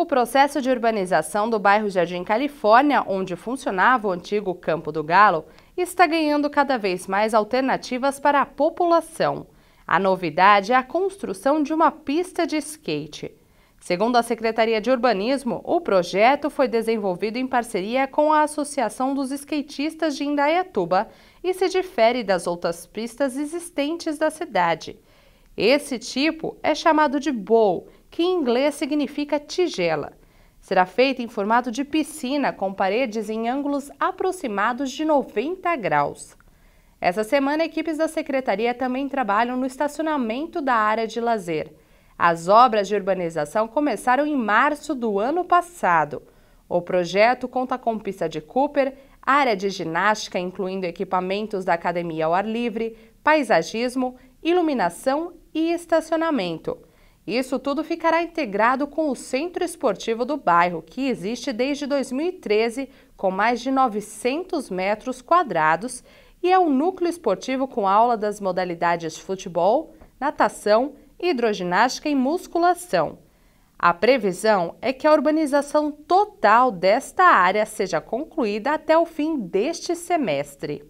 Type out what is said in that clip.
O processo de urbanização do bairro Jardim Califórnia, onde funcionava o antigo Campo do Galo, está ganhando cada vez mais alternativas para a população. A novidade é a construção de uma pista de skate. Segundo a Secretaria de Urbanismo, o projeto foi desenvolvido em parceria com a Associação dos Skatistas de Indaiatuba e se difere das outras pistas existentes da cidade. Esse tipo é chamado de bowl que em inglês significa tigela. Será feita em formato de piscina com paredes em ângulos aproximados de 90 graus. Essa semana, equipes da secretaria também trabalham no estacionamento da área de lazer. As obras de urbanização começaram em março do ano passado. O projeto conta com pista de Cooper, área de ginástica, incluindo equipamentos da academia ao ar livre, paisagismo, iluminação e estacionamento. Isso tudo ficará integrado com o Centro Esportivo do bairro, que existe desde 2013, com mais de 900 metros quadrados, e é um núcleo esportivo com aula das modalidades futebol, natação, hidroginástica e musculação. A previsão é que a urbanização total desta área seja concluída até o fim deste semestre.